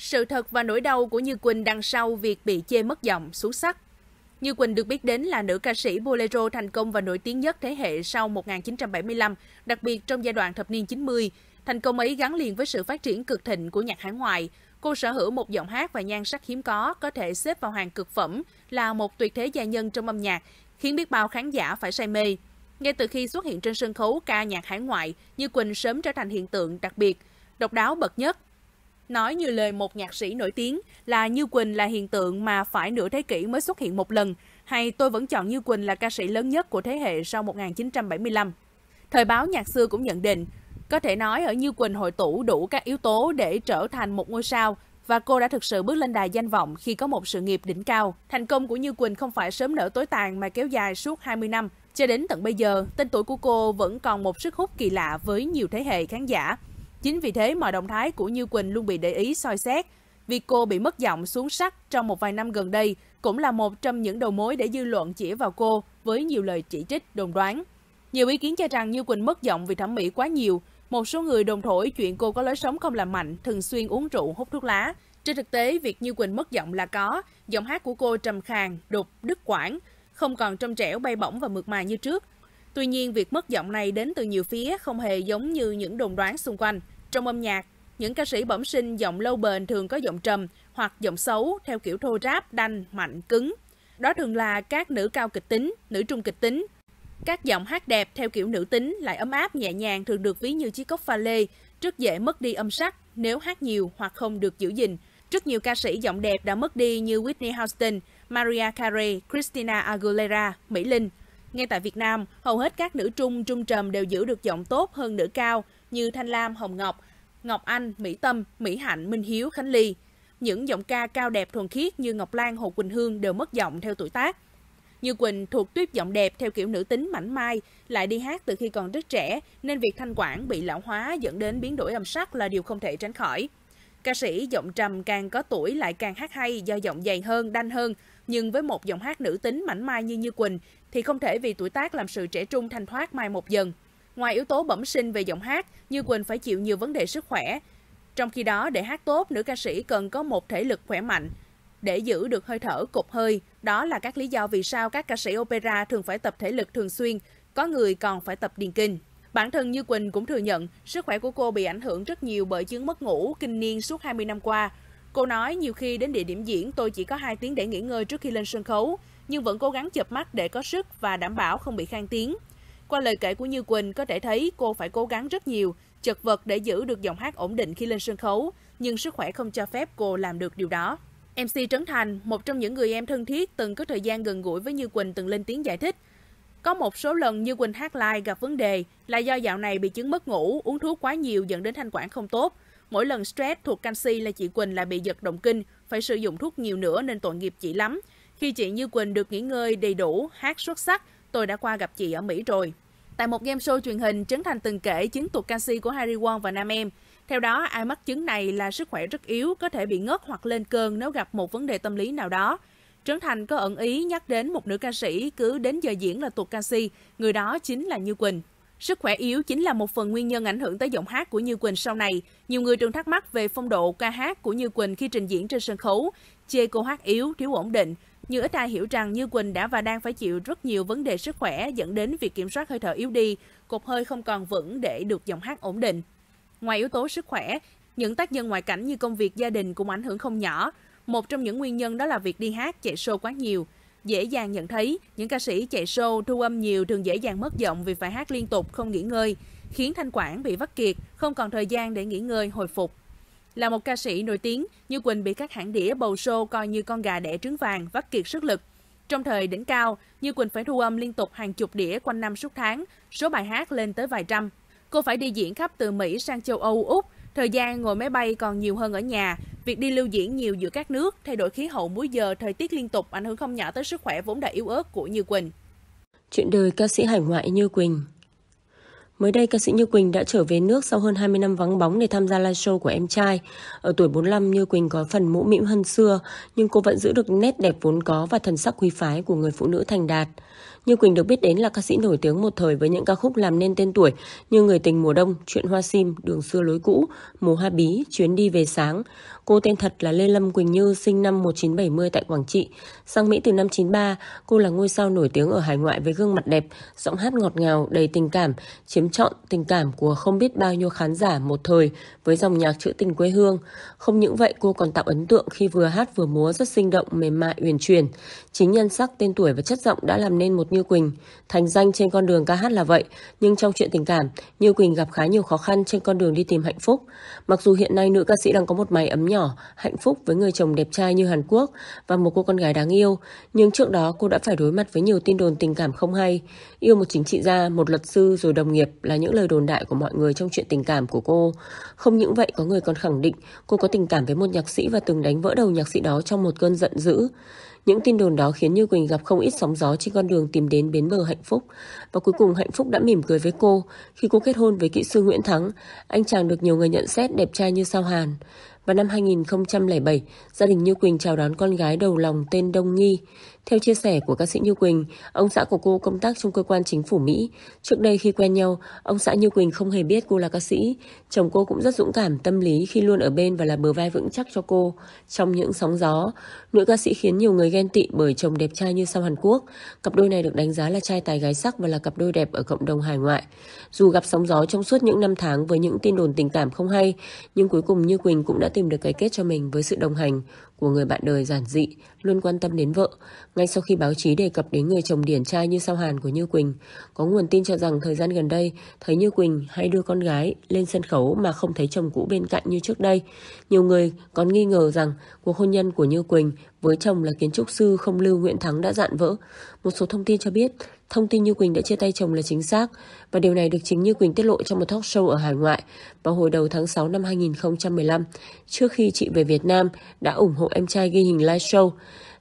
Sự thật và nỗi đau của Như Quỳnh đằng sau việc bị chê mất giọng, xuống sắc. Như Quỳnh được biết đến là nữ ca sĩ bolero thành công và nổi tiếng nhất thế hệ sau 1975, đặc biệt trong giai đoạn thập niên 90. Thành công ấy gắn liền với sự phát triển cực thịnh của nhạc hải ngoại. Cô sở hữu một giọng hát và nhan sắc hiếm có, có thể xếp vào hàng cực phẩm, là một tuyệt thế gia nhân trong âm nhạc, khiến biết bao khán giả phải say mê. Ngay từ khi xuất hiện trên sân khấu ca nhạc hải ngoại, Như Quỳnh sớm trở thành hiện tượng đặc biệt, độc đáo bậc nhất – Nói như lời một nhạc sĩ nổi tiếng là Như Quỳnh là hiện tượng mà phải nửa thế kỷ mới xuất hiện một lần, hay tôi vẫn chọn Như Quỳnh là ca sĩ lớn nhất của thế hệ sau 1975. Thời báo nhạc xưa cũng nhận định, có thể nói ở Như Quỳnh hội tụ đủ các yếu tố để trở thành một ngôi sao và cô đã thực sự bước lên đài danh vọng khi có một sự nghiệp đỉnh cao. Thành công của Như Quỳnh không phải sớm nở tối tàn mà kéo dài suốt 20 năm. Cho đến tận bây giờ, tên tuổi của cô vẫn còn một sức hút kỳ lạ với nhiều thế hệ khán giả. Chính vì thế mọi động thái của Như Quỳnh luôn bị để ý soi xét. vì cô bị mất giọng xuống sắc trong một vài năm gần đây cũng là một trong những đầu mối để dư luận chỉ vào cô với nhiều lời chỉ trích, đồn đoán. Nhiều ý kiến cho rằng Như Quỳnh mất giọng vì thẩm mỹ quá nhiều. Một số người đồn thổi chuyện cô có lối sống không làm mạnh, thường xuyên uống rượu, hút thuốc lá. Trên thực tế, việc Như Quỳnh mất giọng là có. Giọng hát của cô trầm khàn, đục, đứt quãng, không còn trong trẻo bay bổng và mượt mà như trước. Tuy nhiên, việc mất giọng này đến từ nhiều phía không hề giống như những đồn đoán xung quanh. Trong âm nhạc, những ca sĩ bẩm sinh giọng lâu bền thường có giọng trầm hoặc giọng xấu theo kiểu thô ráp, đanh, mạnh, cứng. Đó thường là các nữ cao kịch tính, nữ trung kịch tính. Các giọng hát đẹp theo kiểu nữ tính lại ấm áp nhẹ nhàng thường được ví như chiếc cốc pha lê, rất dễ mất đi âm sắc nếu hát nhiều hoặc không được giữ gìn. Rất nhiều ca sĩ giọng đẹp đã mất đi như Whitney Houston, Maria Carey, Christina Aguilera, Mỹ Linh – ngay tại Việt Nam, hầu hết các nữ trung, trung trầm đều giữ được giọng tốt hơn nữ cao như Thanh Lam, Hồng Ngọc, Ngọc Anh, Mỹ Tâm, Mỹ Hạnh, Minh Hiếu, Khánh Ly. Những giọng ca cao đẹp thuần khiết như Ngọc Lan, Hồ Quỳnh Hương đều mất giọng theo tuổi tác. Như Quỳnh thuộc tuyết giọng đẹp theo kiểu nữ tính mảnh mai, lại đi hát từ khi còn rất trẻ, nên việc thanh quản bị lão hóa dẫn đến biến đổi âm sắc là điều không thể tránh khỏi. Ca sĩ giọng trầm càng có tuổi lại càng hát hay do giọng dày hơn, đanh hơn, nhưng với một giọng hát nữ tính mảnh mai như Như Quỳnh thì không thể vì tuổi tác làm sự trẻ trung thanh thoát mai một dần. Ngoài yếu tố bẩm sinh về giọng hát, Như Quỳnh phải chịu nhiều vấn đề sức khỏe. Trong khi đó, để hát tốt, nữ ca sĩ cần có một thể lực khỏe mạnh. Để giữ được hơi thở cục hơi, đó là các lý do vì sao các ca sĩ opera thường phải tập thể lực thường xuyên, có người còn phải tập điền kinh. Bản thân Như Quỳnh cũng thừa nhận sức khỏe của cô bị ảnh hưởng rất nhiều bởi chứng mất ngủ, kinh niên suốt 20 năm qua. Cô nói nhiều khi đến địa điểm diễn tôi chỉ có 2 tiếng để nghỉ ngơi trước khi lên sân khấu, nhưng vẫn cố gắng chập mắt để có sức và đảm bảo không bị khang tiếng. Qua lời kể của Như Quỳnh có thể thấy cô phải cố gắng rất nhiều, chật vật để giữ được giọng hát ổn định khi lên sân khấu, nhưng sức khỏe không cho phép cô làm được điều đó. MC Trấn Thành, một trong những người em thân thiết từng có thời gian gần gũi với Như Quỳnh từng lên tiếng giải thích, có một số lần như Quỳnh Hát live gặp vấn đề là do dạo này bị chứng mất ngủ, uống thuốc quá nhiều dẫn đến thanh quản không tốt. Mỗi lần stress thuộc canxi là chị Quỳnh lại bị giật động kinh, phải sử dụng thuốc nhiều nữa nên tội nghiệp chị lắm. Khi chị Như Quỳnh được nghỉ ngơi đầy đủ, hát xuất sắc, tôi đã qua gặp chị ở Mỹ rồi. Tại một game show truyền hình, Trấn Thành từng kể chứng tuột canxi của Harry Won và Nam Em. Theo đó, ai mắc chứng này là sức khỏe rất yếu, có thể bị ngất hoặc lên cơn nếu gặp một vấn đề tâm lý nào đó. Trấn Thành có ẩn ý nhắc đến một nữ ca sĩ cứ đến giờ diễn là tuột ca sĩ, người đó chính là Như Quỳnh. Sức khỏe yếu chính là một phần nguyên nhân ảnh hưởng tới giọng hát của Như Quỳnh sau này. Nhiều người thường thắc mắc về phong độ ca hát của Như Quỳnh khi trình diễn trên sân khấu, chê cô hát yếu, thiếu ổn định. Nhưng ít ai hiểu rằng Như Quỳnh đã và đang phải chịu rất nhiều vấn đề sức khỏe dẫn đến việc kiểm soát hơi thở yếu đi, cột hơi không còn vững để được giọng hát ổn định. Ngoài yếu tố sức khỏe, những tác nhân ngoại cảnh như công việc gia đình cũng ảnh hưởng không nhỏ. Một trong những nguyên nhân đó là việc đi hát, chạy show quá nhiều. Dễ dàng nhận thấy, những ca sĩ chạy show thu âm nhiều thường dễ dàng mất giọng vì phải hát liên tục không nghỉ ngơi, khiến thanh quản bị vắt kiệt, không còn thời gian để nghỉ ngơi hồi phục. Là một ca sĩ nổi tiếng, Như Quỳnh bị các hãng đĩa bầu show coi như con gà đẻ trứng vàng, vắt kiệt sức lực. Trong thời đỉnh cao, Như Quỳnh phải thu âm liên tục hàng chục đĩa quanh năm suốt tháng, số bài hát lên tới vài trăm. Cô phải đi diễn khắp từ Mỹ sang châu Âu, Úc, Thời gian ngồi máy bay còn nhiều hơn ở nhà, việc đi lưu diễn nhiều giữa các nước, thay đổi khí hậu múi giờ, thời tiết liên tục ảnh hưởng không nhỏ tới sức khỏe vốn đã yếu ớt của Như Quỳnh. Chuyện đời ca sĩ hải ngoại Như Quỳnh Mới đây, ca sĩ Như Quỳnh đã trở về nước sau hơn 20 năm vắng bóng để tham gia live show của em trai. Ở tuổi 45, Như Quỳnh có phần mũ mĩm hơn xưa, nhưng cô vẫn giữ được nét đẹp vốn có và thần sắc quý phái của người phụ nữ thành đạt. Như Quỳnh được biết đến là ca sĩ nổi tiếng một thời với những ca khúc làm nên tên tuổi như Người tình mùa đông, Chuyện hoa sim, Đường xưa lối cũ, Mùa hoa bí, Chuyến đi về sáng. Cô tên thật là Lê Lâm Quỳnh Như, sinh năm 1970 tại Quảng Trị. Sang Mỹ từ năm 93, cô là ngôi sao nổi tiếng ở hải ngoại với gương mặt đẹp, giọng hát ngọt ngào, đầy tình cảm, chiếm trọn tình cảm của không biết bao nhiêu khán giả một thời với dòng nhạc trữ tình quê hương. Không những vậy, cô còn tạo ấn tượng khi vừa hát vừa múa rất sinh động, mềm mại, uyển chuyển. Chính nhân sắc, tên tuổi và chất giọng đã làm nên một như Quỳnh. Thành danh trên con đường ca hát là vậy, nhưng trong chuyện tình cảm, Như Quỳnh gặp khá nhiều khó khăn trên con đường đi tìm hạnh phúc. Mặc dù hiện nay nữ ca sĩ đang có một mái ấm nhỏ, hạnh phúc với người chồng đẹp trai như Hàn Quốc và một cô con gái đáng yêu, nhưng trước đó cô đã phải đối mặt với nhiều tin đồn tình cảm không hay. Yêu một chính trị gia, một luật sư rồi đồng nghiệp là những lời đồn đại của mọi người trong chuyện tình cảm của cô. Không những vậy, có người còn khẳng định cô có tình cảm với một nhạc sĩ và từng đánh vỡ đầu nhạc sĩ đó trong một cơn giận dữ. Những tin đồn đó khiến Như Quỳnh gặp không ít sóng gió trên con đường tìm đến bến bờ hạnh phúc. Và cuối cùng hạnh phúc đã mỉm cười với cô khi cô kết hôn với kỹ sư Nguyễn Thắng. Anh chàng được nhiều người nhận xét đẹp trai như sao Hàn. và năm 2007, gia đình Như Quỳnh chào đón con gái đầu lòng tên Đông Nghi. Theo chia sẻ của ca sĩ Như Quỳnh, ông xã của cô công tác trong cơ quan chính phủ Mỹ. Trước đây khi quen nhau, ông xã Như Quỳnh không hề biết cô là ca sĩ. Chồng cô cũng rất dũng cảm tâm lý khi luôn ở bên và là bờ vai vững chắc cho cô. Trong những sóng gió, nữ ca sĩ khiến nhiều người ghen tị bởi chồng đẹp trai như sao Hàn Quốc. Cặp đôi này được đánh giá là trai tài gái sắc và là cặp đôi đẹp ở cộng đồng hải ngoại. Dù gặp sóng gió trong suốt những năm tháng với những tin đồn tình cảm không hay, nhưng cuối cùng Như Quỳnh cũng đã tìm được cái kết cho mình với sự đồng hành của người bạn đời giản dị, luôn quan tâm đến vợ. Ngay sau khi báo chí đề cập đến người chồng điển trai như sao Hàn của Như Quỳnh, có nguồn tin cho rằng thời gian gần đây thấy Như Quỳnh hay đưa con gái lên sân khấu mà không thấy chồng cũ bên cạnh như trước đây. Nhiều người còn nghi ngờ rằng cuộc hôn nhân của Như Quỳnh với chồng là kiến trúc sư không lưu Nguyễn Thắng đã dạn vỡ. Một số thông tin cho biết thông tin Như Quỳnh đã chia tay chồng là chính xác và điều này được chính Như Quỳnh tiết lộ trong một talk show ở hải ngoại vào hồi đầu tháng 6 năm 2015 trước khi chị về Việt Nam đã ủng hộ em trai ghi hình live show.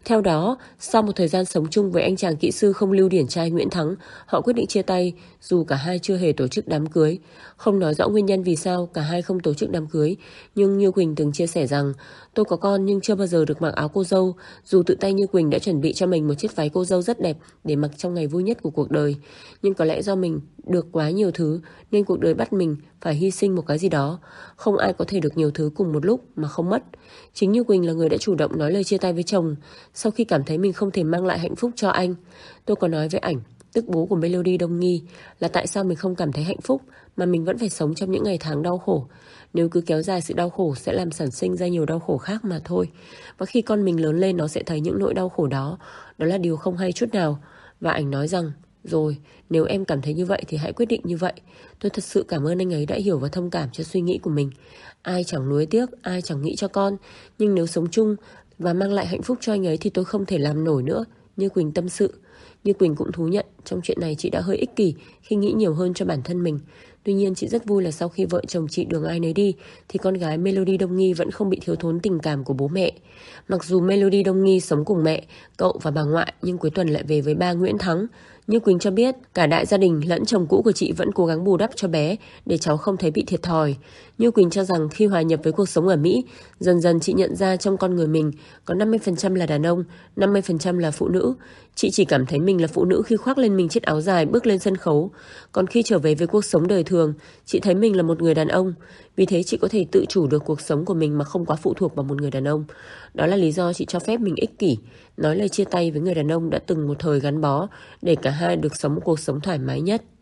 Theo đó, sau một thời gian sống chung với anh chàng kỹ sư không lưu điển trai Nguyễn Thắng, họ quyết định chia tay dù cả hai chưa hề tổ chức đám cưới. Không nói rõ nguyên nhân vì sao cả hai không tổ chức đám cưới, nhưng Như Quỳnh từng chia sẻ rằng tôi có con nhưng chưa bao giờ được mặc áo cô dâu, dù tự tay Như Quỳnh đã chuẩn bị cho mình một chiếc váy cô dâu rất đẹp để mặc trong ngày vui nhất của cuộc đời. Nhưng có lẽ do mình được quá nhiều thứ nên cuộc đời bắt mình phải hy sinh một cái gì đó. Không ai có thể được nhiều thứ cùng một lúc mà không mất. Chính Như Quỳnh là người đã chủ động nói lời chia tay với chồng. Sau khi cảm thấy mình không thể mang lại hạnh phúc cho anh, tôi có nói với ảnh, tức bố của Melody Đông Nghi, là tại sao mình không cảm thấy hạnh phúc mà mình vẫn phải sống trong những ngày tháng đau khổ. Nếu cứ kéo dài sự đau khổ sẽ làm sản sinh ra nhiều đau khổ khác mà thôi. Và khi con mình lớn lên nó sẽ thấy những nỗi đau khổ đó, đó là điều không hay chút nào. Và ảnh nói rằng, rồi, nếu em cảm thấy như vậy thì hãy quyết định như vậy. Tôi thật sự cảm ơn anh ấy đã hiểu và thông cảm cho suy nghĩ của mình. Ai chẳng nuối tiếc, ai chẳng nghĩ cho con. Nhưng nếu sống chung và mang lại hạnh phúc cho anh ấy thì tôi không thể làm nổi nữa, như Quỳnh tâm sự. Như Quỳnh cũng thú nhận, trong chuyện này chị đã hơi ích kỷ khi nghĩ nhiều hơn cho bản thân mình. Tuy nhiên chị rất vui là sau khi vợ chồng chị đường ai nấy đi thì con gái Melody Đông Nghi vẫn không bị thiếu thốn tình cảm của bố mẹ. Mặc dù Melody Đông Nghi sống cùng mẹ, cậu và bà ngoại nhưng cuối tuần lại về với ba Nguyễn Thắng. Như Quỳnh cho biết, cả đại gia đình lẫn chồng cũ của chị vẫn cố gắng bù đắp cho bé để cháu không thấy bị thiệt thòi. Như Quỳnh cho rằng khi hòa nhập với cuộc sống ở Mỹ, dần dần chị nhận ra trong con người mình có 50% là đàn ông, 50% là phụ nữ. Chị chỉ cảm thấy mình là phụ nữ khi khoác lên mình chiếc áo dài bước lên sân khấu. Còn khi trở về với cuộc sống đời thường, thường, chị thấy mình là một người đàn ông, vì thế chị có thể tự chủ được cuộc sống của mình mà không quá phụ thuộc vào một người đàn ông. Đó là lý do chị cho phép mình ích kỷ, nói lời chia tay với người đàn ông đã từng một thời gắn bó để cả hai được sống một cuộc sống thoải mái nhất.